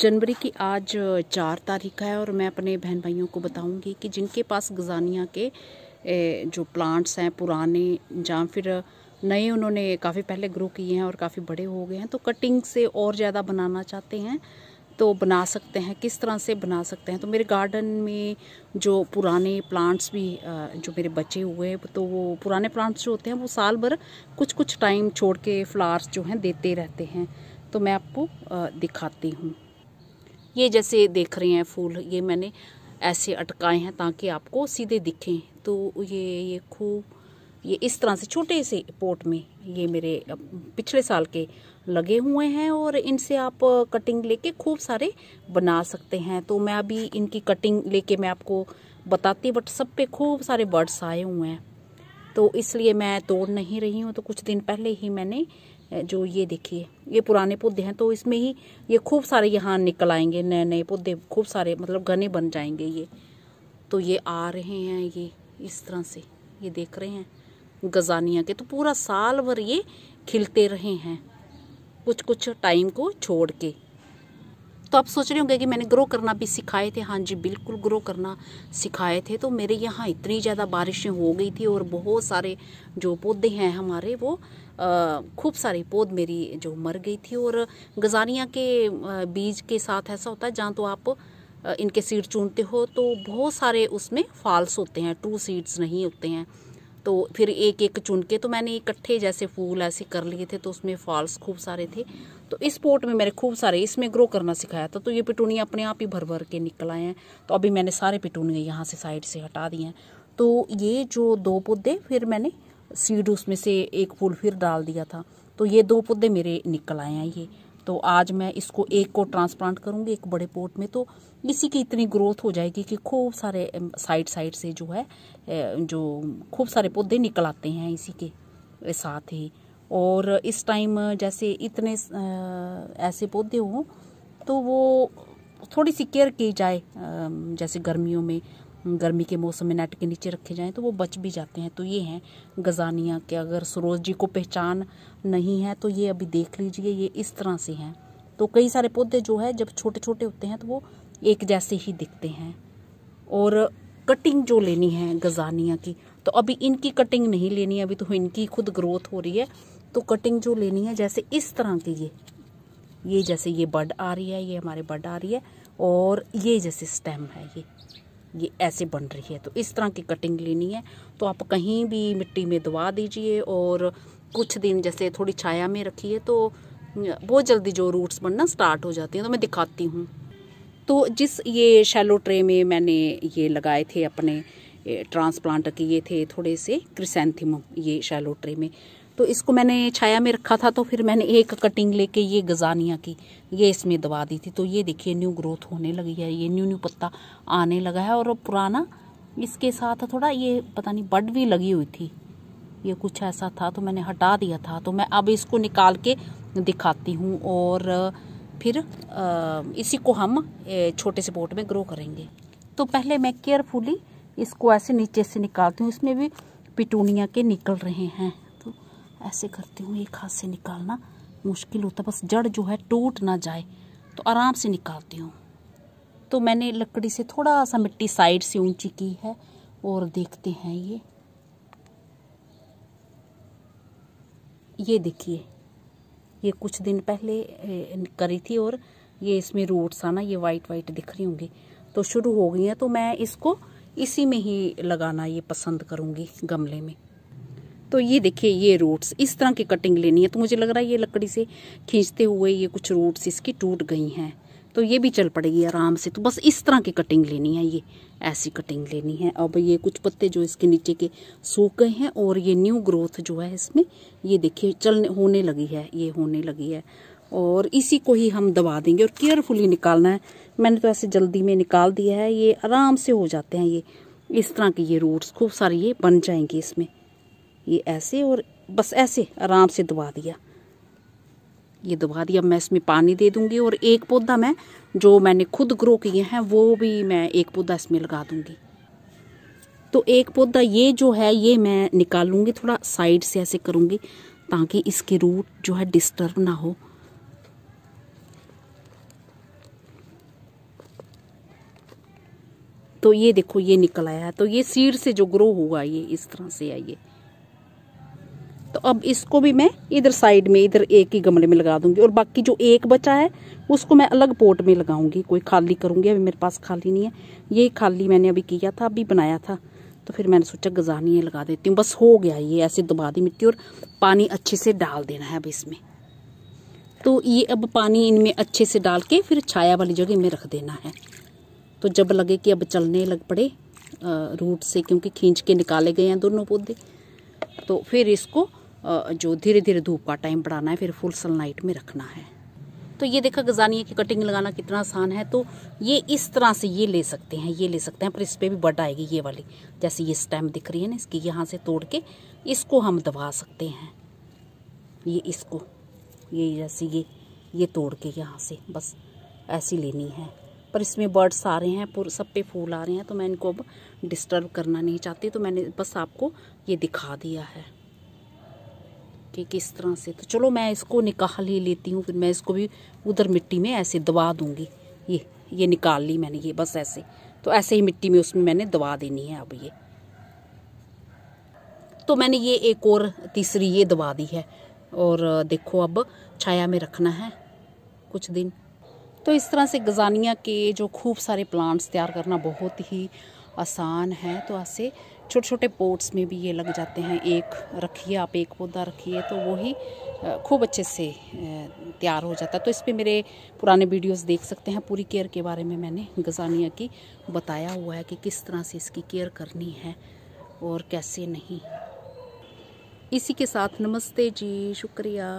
जनवरी की आज चार तारीख है और मैं अपने बहन भाइयों को बताऊंगी कि जिनके पास गजानिया के जो प्लांट्स हैं पुराने या फिर नए उन्होंने काफ़ी पहले ग्रो किए हैं और काफ़ी बड़े हो गए हैं तो कटिंग से और ज़्यादा बनाना चाहते हैं तो बना सकते हैं किस तरह से बना सकते हैं तो मेरे गार्डन में जो पुराने प्लांट्स भी जो मेरे बचे हुए हैं तो वो पुराने प्लांट्स जो होते हैं वो साल भर कुछ कुछ टाइम छोड़ के फ्लावर्स जो हैं देते रहते हैं तो मैं आपको दिखाती हूँ ये जैसे देख रहे हैं फूल ये मैंने ऐसे अटकाए हैं ताकि आपको सीधे दिखें तो ये ये खूब ये इस तरह से छोटे से पोट में ये मेरे पिछले साल के लगे हुए हैं और इनसे आप कटिंग लेके खूब सारे बना सकते हैं तो मैं अभी इनकी कटिंग लेके मैं आपको बताती बट सब पे खूब सारे बर्ड्स आए हुए हैं तो इसलिए मैं तोड़ नहीं रही हूँ तो कुछ दिन पहले ही मैंने जो ये देखिए ये पुराने पौधे हैं तो इसमें ही ये खूब सारे यहाँ निकल आएंगे नए नए पौधे खूब सारे मतलब घने बन जाएंगे ये तो ये आ रहे हैं ये इस तरह से ये देख रहे हैं गजानिया के तो पूरा साल भर ये खिलते रहे हैं कुछ कुछ टाइम को छोड़ के तो आप सोच रहे होंगे कि मैंने ग्रो करना भी सिखाए थे हाँ जी बिल्कुल ग्रो करना सिखाए थे तो मेरे यहाँ इतनी ज़्यादा बारिशें हो गई थी और बहुत सारे जो पौधे हैं हमारे वो खूब सारी पौध मेरी जो मर गई थी और गजानिया के बीज के साथ ऐसा होता है जहाँ तो आप इनके सीड चुनते हो तो बहुत सारे उसमें फॉल्स होते हैं टू सीड्स नहीं होते हैं तो फिर एक एक चुन के तो मैंने इकट्ठे जैसे फूल ऐसे कर लिए थे तो उसमें फॉल्स खूब सारे थे तो इस पोट में मैंने खूब सारे इसमें ग्रो करना सिखाया था तो ये पिटूनिया अपने आप ही भर भर के निकल आए हैं तो अभी मैंने सारे पिटूनिया यहाँ से साइड से हटा दिए हैं तो ये जो दो पौधे फिर मैंने सीड उसमें से एक फूल फिर डाल दिया था तो ये दो पौधे मेरे निकल आए हैं ये तो आज मैं इसको एक को ट्रांसप्लांट करूंगी एक बड़े पोर्ट में तो इसी की इतनी ग्रोथ हो जाएगी कि खूब सारे साइड साइड से जो है जो खूब सारे पौधे निकल आते हैं इसी के साथ ही और इस टाइम जैसे इतने ऐसे पौधे हों तो वो थोड़ी सी केयर की जाए जैसे गर्मियों में गर्मी के मौसम में नेट के नीचे रखे जाएं तो वो बच भी जाते हैं तो ये हैं गजानिया के अगर सरोज जी को पहचान नहीं है तो ये अभी देख लीजिए ये इस तरह से हैं तो कई सारे पौधे जो है जब छोटे छोटे होते हैं तो वो एक जैसे ही दिखते हैं और कटिंग जो लेनी है गजानिया की तो अभी इनकी कटिंग नहीं लेनी है अभी तो इनकी खुद ग्रोथ हो रही है तो कटिंग जो लेनी है जैसे इस तरह की ये ये जैसे ये बड आ रही है ये हमारे बड आ रही है और ये जैसे स्टेम है ये ये ऐसे बन रही है तो इस तरह की कटिंग लेनी है तो आप कहीं भी मिट्टी में दबा दीजिए और कुछ दिन जैसे थोड़ी छाया में रखिए तो बहुत जल्दी जो रूट्स बनना स्टार्ट हो जाते हैं तो मैं दिखाती हूँ तो जिस ये शैलो ट्रे में मैंने ये लगाए थे अपने ट्रांसप्लांट किए थे थोड़े से क्रिसेंथिमम ये शैलो ट्रे में तो इसको मैंने छाया में रखा था तो फिर मैंने एक कटिंग लेके ये गजानिया की ये इसमें दबा दी थी तो ये देखिए न्यू ग्रोथ होने लगी है ये न्यू न्यू पत्ता आने लगा है और पुराना इसके साथ थोड़ा ये पता नहीं बड भी लगी हुई थी ये कुछ ऐसा था तो मैंने हटा दिया था तो मैं अब इसको निकाल के दिखाती हूँ और फिर इसी को हम छोटे से पोट में ग्रो करेंगे तो पहले मैं केयरफुली इसको ऐसे नीचे से निकालती हूँ इसमें भी पिटूनिया के निकल रहे हैं ऐसे करती हूँ एक हाथ से निकालना मुश्किल होता बस जड़ जो है टूट ना जाए तो आराम से निकालती हूँ तो मैंने लकड़ी से थोड़ा सा मिट्टी साइड से ऊंची की है और देखते हैं ये ये देखिए ये कुछ दिन पहले करी थी और ये इसमें रूट्स आना ये वाइट वाइट दिख रही होंगी तो शुरू हो गई हैं तो मैं इसको इसी में ही लगाना ये पसंद करूँगी गमले में तो ये देखिए ये रूट्स इस तरह की कटिंग लेनी है तो मुझे लग रहा है ये लकड़ी से खींचते हुए ये कुछ रूट्स इसकी टूट गई हैं तो ये भी चल पड़ेगी आराम से तो बस इस तरह की कटिंग लेनी है ये ऐसी कटिंग लेनी है अब ये कुछ पत्ते जो इसके नीचे के सूख गए हैं और ये न्यू ग्रोथ जो है इसमें ये देखिए चलने होने लगी है ये होने लगी है और इसी को ही हम दबा देंगे और केयरफुली निकालना है मैंने तो ऐसे जल्दी में निकाल दिया है ये आराम से हो जाते हैं ये इस तरह के ये रूट्स खूब सारे ये बन जाएंगे इसमें ये ऐसे और बस ऐसे आराम से दबा दिया ये दबा दिया मैं इसमें पानी दे दूंगी और एक पौधा मैं जो मैंने खुद ग्रो किए हैं वो भी मैं एक पौधा इसमें लगा दूंगी तो एक पौधा ये जो है ये मैं निकालूंगी थोड़ा साइड से ऐसे करूंगी ताकि इसके रूट जो है डिस्टर्ब ना हो तो ये देखो ये निकल आया है तो ये सीड से जो ग्रो हुआ ये इस तरह से आई है अब इसको भी मैं इधर साइड में इधर एक ही गमले में लगा दूंगी और बाकी जो एक बचा है उसको मैं अलग पोट में लगाऊंगी कोई खाली करूंगी अभी मेरे पास खाली नहीं है ये खाली मैंने अभी किया था अभी बनाया था तो फिर मैंने सोचा गजानी लगा देती हूँ बस हो गया ये ऐसे दबा दी मिट्टी और पानी अच्छे से डाल देना है अब इसमें तो ये अब पानी इनमें अच्छे से डाल के फिर छाया वाली जगह में रख देना है तो जब लगे कि अब चलने लग पड़े रूट से क्योंकि खींच के निकाले गए हैं दोनों पौधे तो फिर इसको जो धीरे धीरे धूप का टाइम बढ़ाना है फिर फुल सनलाइट में रखना है तो ये देखा गजानिया की कटिंग लगाना कितना आसान है तो ये इस तरह से ये ले सकते हैं ये ले सकते हैं पर इस पर भी बड आएगी ये वाली जैसे ये स्टेम दिख रही है ना इसकी यहाँ से तोड़ के इसको हम दबा सकते हैं ये इसको ये जैसे ये ये तोड़ के यहाँ से बस ऐसी लेनी है पर इसमें बर्ड्स आ रहे हैं पूरे सब पे फूल आ रहे हैं तो मैं इनको अब डिस्टर्ब करना नहीं चाहती तो मैंने बस आपको ये दिखा दिया है कि किस तरह से तो चलो मैं इसको निकाल ही लेती हूँ फिर मैं इसको भी उधर मिट्टी में ऐसे दबा दूँगी ये ये निकाल ली मैंने ये बस ऐसे तो ऐसे ही मिट्टी में उसमें मैंने दबा देनी है अब ये तो मैंने ये एक और तीसरी ये दबा दी है और देखो अब छाया में रखना है कुछ दिन तो इस तरह से गजानिया के जो खूब सारे प्लांट्स तैयार करना बहुत ही आसान है तो ऐसे छोटे छोटे पोर्ट्स में भी ये लग जाते हैं एक रखिए आप एक पौधा रखिए तो वही खूब अच्छे से तैयार हो जाता है तो इस पर मेरे पुराने वीडियोस देख सकते हैं पूरी केयर के बारे में मैंने गजानिया की बताया हुआ है कि किस तरह से इसकी केयर करनी है और कैसे नहीं इसी के साथ नमस्ते जी शुक्रिया